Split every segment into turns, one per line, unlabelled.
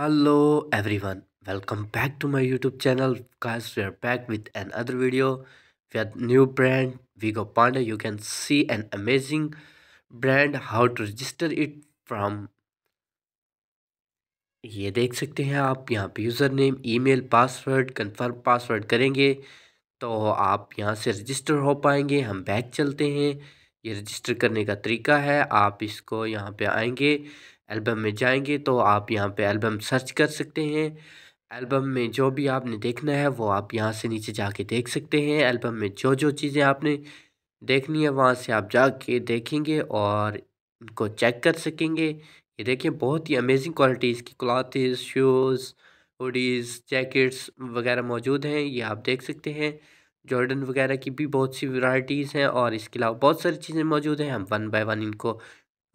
hello everyone welcome back to my YouTube channel cast we are back with एन अदर video with new brand we go panda you can see an amazing brand how to register it from ये देख सकते हैं आप यहाँ पे user name email password confirm password करेंगे तो आप यहाँ से रजिस्टर हो पाएंगे हम बैक चलते हैं ये रजिस्टर करने का तरीका है आप इसको यहाँ पर आएंगे एल्बम में जाएंगे तो आप यहाँ पे एल्बम सर्च कर सकते हैं एल्बम में जो भी आपने देखना है वो आप यहाँ से नीचे जाके देख सकते हैं एल्बम में जो जो चीज़ें आपने देखनी है वहाँ से आप जाके देखेंगे और इनको चेक कर सकेंगे ये देखिए बहुत ही अमेजिंग क्वालिटी की क्लॉथिस शूज़ हुडीज़ जैकेट्स वगैरह मौजूद हैं ये आप देख सकते हैं जॉर्डन वगैरह की भी बहुत सी वैराइटीज़ हैं और इसके अलावा बहुत सारी चीज़ें मौजूद हैं हम वन बाय वन इनको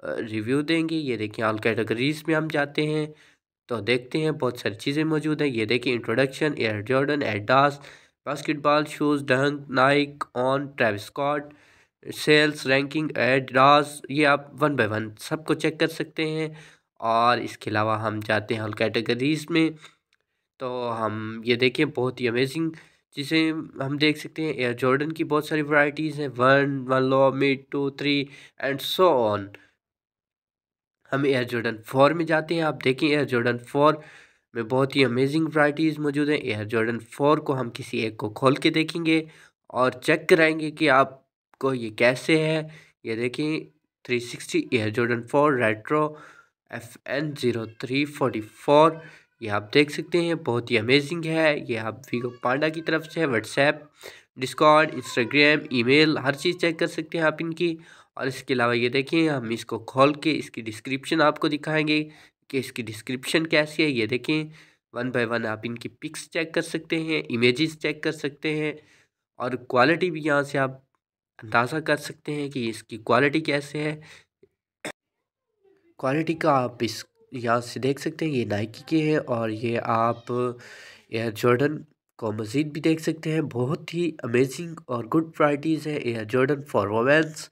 रिव्यू देंगे ये देखिए ऑल कैटेगरीज में हम जाते हैं तो देखते हैं बहुत सारी चीज़ें मौजूद हैं ये देखिए introduction Air Jordan Adidas basketball shoes dunk Nike on Travis Scott sales ranking Adidas ये आप वन बाय वन सबको चेक कर सकते हैं और इसके अलावा हम जाते हैं ऑल कैटेगरीज में तो हम ये देखें बहुत ही अमेजिंग जिसे हम देख सकते हैं एयर जॉर्डन की बहुत सारी वराइटीज़ हैं one one low mid two three and so on हम एयर जॉर्डन फोर में जाते हैं आप देखें एयर जॉर्डन फोर में बहुत ही अमेजिंग वराइटीज़ मौजूद हैं एयर जॉर्डन फोर को हम किसी एक को खोल के देखेंगे और चेक कराएंगे कि आपको ये कैसे है ये देखें three sixty Air Jordan four retro F N zero three forty four ये आप देख सकते हैं बहुत ही अमेजिंग है ये आप वीगो पांडा की तरफ से व्हाट्सएप डिस्कॉर्ड इंस्टाग्राम ईमेल हर चीज़ चेक कर सकते हैं आप इनकी और इसके अलावा ये देखिए हम इसको खोल के इसकी डिस्क्रिप्शन आपको दिखाएंगे कि इसकी डिस्क्रिप्शन कैसी है ये देखें वन बाय वन आप इनकी पिक्स चेक कर सकते हैं इमेजेस चेक कर सकते हैं और क्वालिटी भी यहाँ से आप अंदाज़ा कर सकते हैं कि इसकी क्वालिटी कैसे है क्वालिटी का आप इस यहाँ से देख सकते हैं ये नाइकी के हैं और ये आप एयर जॉर्डन को मज़ीद भी देख सकते हैं बहुत ही अमेजिंग और गुड प्राइटीज़ है एयर जॉर्डन फॉर वोमेंस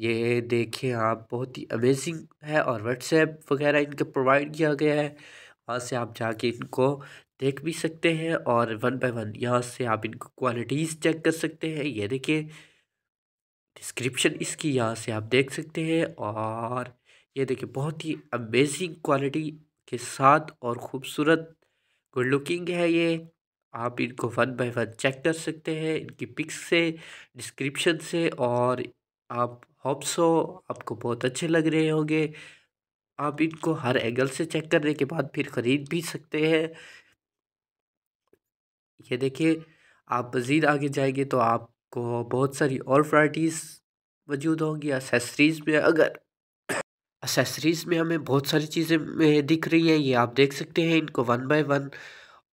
ये देखें आप बहुत ही अमेजिंग है और व्हाट्सएप वगैरह इनका प्रोवाइड किया गया है वहाँ से आप जाके इनको देख भी सकते हैं और वन बाय वन यहाँ से आप इनको क्वालिटीज़ चेक कर सकते हैं ये देखिए डिस्क्रिप्शन इसकी यहाँ से आप देख सकते हैं और ये देखिए बहुत ही अमेजिंग क्वालिटी के साथ और ख़ूबसूरत गुड लुकिंग है ये आप इनको वन बाय वन चेक कर सकते हैं इनकी पिक्स से डिस्क्रिप्शन से और आप होप्सो आपको बहुत अच्छे लग रहे होंगे आप इनको हर एंगल से चेक करने के बाद फिर ख़रीद भी सकते हैं ये देखिए आप मज़ीद आगे जाएंगे तो आपको बहुत सारी और वराइटीज़ मौजूद होंगी असेसरीज़ में अगर असेसरीज़ में हमें बहुत सारी चीज़ें दिख रही हैं ये आप देख सकते हैं इनको वन बाय वन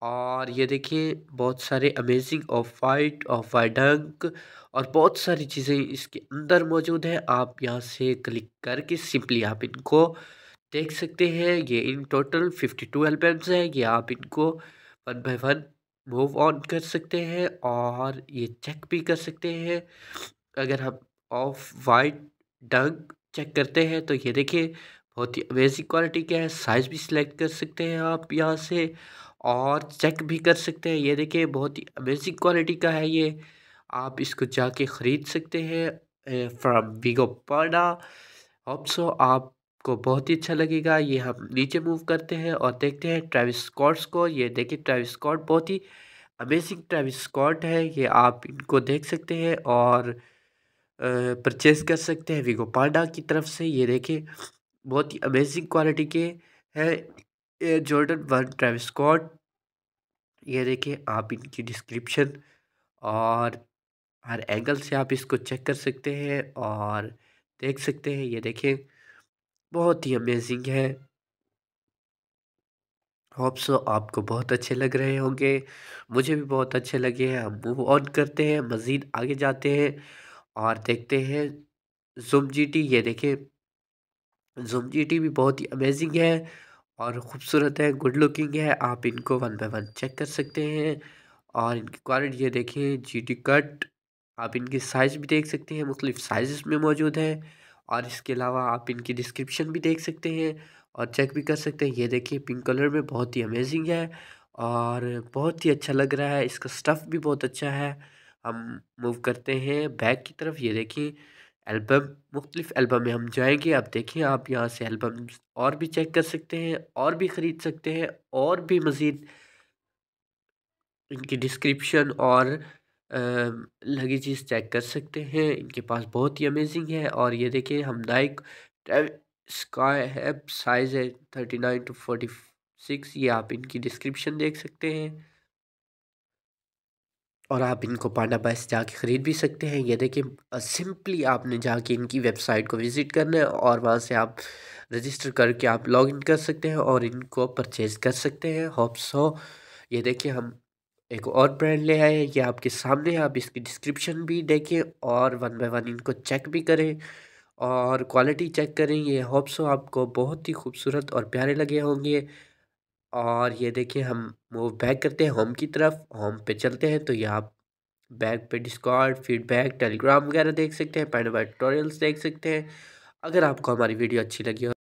और ये देखिए बहुत सारे amazing off white off white dunk और बहुत सारी चीज़ें इसके अंदर मौजूद हैं आप यहाँ से क्लिक करके सिंपली आप इनको देख सकते हैं ये इन टोटल फिफ्टी टू एल्बम्स हैं ये आप इनको one by one move on कर सकते हैं और ये चेक भी कर सकते हैं अगर हम ऑफ वाइट डंक चेक करते हैं तो ये देखिए बहुत ही अमेजिंग क्वालिटी का है साइज़ भी सिलेक्ट कर सकते हैं आप यहाँ से और चेक भी कर सकते हैं ये देखिए बहुत ही अमेजिंग क्वालिटी का है ये आप इसको जाके ख़रीद सकते हैं फ्रॉम वीगो पाडा ऑप्सो आपको बहुत ही अच्छा लगेगा ये हम नीचे मूव करते हैं और देखते हैं ट्रेविस स्कॉट्स को ये देखिए ट्रेविस स्कॉट बहुत ही अमेजिंग ट्रेविस स्कॉट है ये आप इनको देख सकते हैं और परचेज़ कर सकते हैं वीगो पाडा की तरफ से ये देखें बहुत ही अमेजिंग क्वालिटी के हैं Air Jordan one Travis Scott ये देखें आप इनकी डिस्क्रिप्शन और हर एंगल से आप इसको चेक कर सकते हैं और देख सकते हैं ये देखें बहुत ही अमेजिंग है होप्स आपको बहुत अच्छे लग रहे होंगे मुझे भी बहुत अच्छे लगे हैं हम मूव ऑन करते हैं मज़ीद आगे जाते हैं और देखते हैं जुम जी टी ये देखें जूम जी भी बहुत ही अमेजिंग है और ख़ूबसूरत है गुड लुकिंग है आप इनको वन बाय वन चेक कर सकते हैं और इनकी क्वालिटी ये देखें जी टी कट आप इनके साइज़ भी देख सकते हैं मुख्तलिफ साइज़ में मौजूद है और इसके अलावा आप इनकी डिस्क्रिप्शन भी देख सकते हैं और चेक भी कर सकते हैं ये देखिए पिंक कलर में बहुत ही अमेजिंग है और बहुत ही अच्छा लग रहा है इसका स्टफ़ भी बहुत अच्छा है हम मूव करते हैं बैक की तरफ ये देखिए एल्बम मुख्तलिफ़ एल्बम में हम जाएंगे आप देखें आप यहाँ से एल्बम और भी चेक कर सकते हैं और भी ख़रीद सकते हैं और भी मज़ीद इनकी डिस्क्रिप्शन और लगी चीज़ चेक कर सकते हैं इनके पास बहुत ही अमेजिंग है और ये देखिए हम नाइक स्काई है साइज़ है thirty nine to forty six ये आप इनकी डिस्क्रिप्शन देख सकते हैं और आप इनको पांडा बाय से जाके ख़रीद भी सकते हैं ये देखिए सिंपली आपने जाके इनकी वेबसाइट को विज़िट करना है और वहाँ से आप रजिस्टर करके आप लॉगिन कर सकते हैं और इनको परचेज़ कर सकते हैं होप्स हो ये देखिए हम एक और ब्रांड ले आए हैं ये आपके सामने है आप इसकी डिस्क्रिप्शन भी देखें और वन बाय वन इनको चेक भी करें और क्वालिटी चेक करें ये होप्सो आपको बहुत ही खूबसूरत और प्यारे लगे होंगे और ये देखिए हम मूव बैक करते हैं होम की तरफ होम पे चलते हैं तो ये आप बैक पे डिस्कॉर्ड फीडबैक टेलीग्राम वगैरह देख सकते हैं पैन ट्यूटोरियल्स देख सकते हैं अगर आपको हमारी वीडियो अच्छी लगी हो